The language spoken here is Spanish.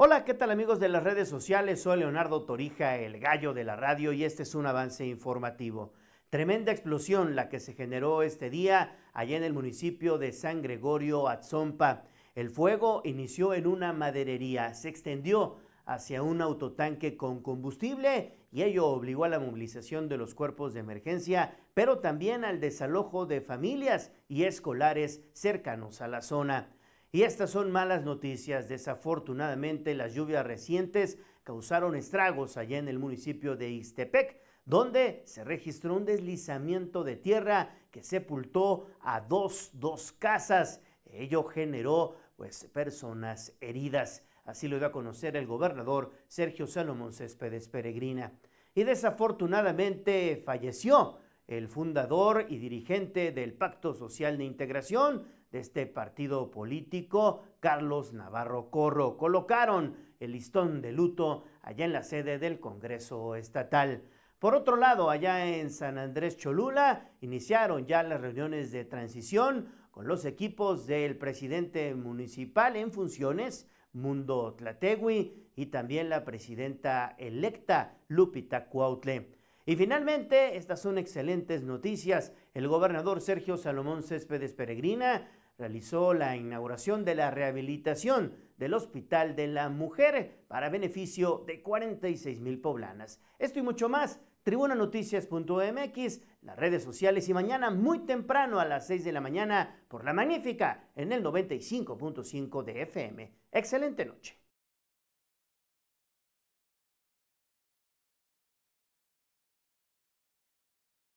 Hola, ¿qué tal amigos de las redes sociales? Soy Leonardo Torija, el gallo de la radio, y este es un avance informativo. Tremenda explosión la que se generó este día allá en el municipio de San Gregorio Atzompa. El fuego inició en una maderería, se extendió hacia un autotanque con combustible y ello obligó a la movilización de los cuerpos de emergencia, pero también al desalojo de familias y escolares cercanos a la zona. Y estas son malas noticias. Desafortunadamente, las lluvias recientes causaron estragos allá en el municipio de Istepec, donde se registró un deslizamiento de tierra que sepultó a dos, casas. Ello generó pues, personas heridas. Así lo dio a conocer el gobernador Sergio Salomón Céspedes Peregrina. Y desafortunadamente falleció el fundador y dirigente del Pacto Social de Integración de este partido político, Carlos Navarro Corro. Colocaron el listón de luto allá en la sede del Congreso Estatal. Por otro lado, allá en San Andrés Cholula iniciaron ya las reuniones de transición con los equipos del presidente municipal en funciones, Mundo Tlategui, y también la presidenta electa, Lupita Cuautle. Y finalmente, estas son excelentes noticias. El gobernador Sergio Salomón Céspedes Peregrina realizó la inauguración de la rehabilitación del Hospital de la Mujer para beneficio de 46 mil poblanas. Esto y mucho más, tribunanoticias.mx, las redes sociales y mañana muy temprano a las 6 de la mañana por La Magnífica en el 95.5 de FM. Excelente noche.